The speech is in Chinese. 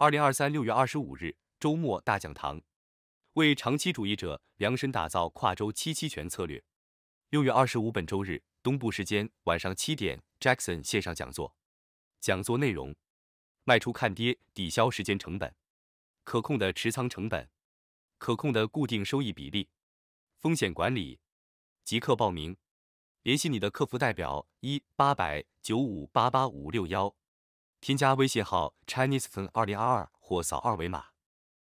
二零二三六月二十五日周末大讲堂，为长期主义者量身打造跨周期期权策略。六月二十五本周日东部时间晚上七点，Jackson 线上讲座。讲座内容：卖出看跌，抵消时间成本，可控的持仓成本，可控的固定收益比例，风险管理。即刻报名，联系你的客服代表一八百九五八八五六幺。添加微信号 ChineseFun2022 或扫二维码。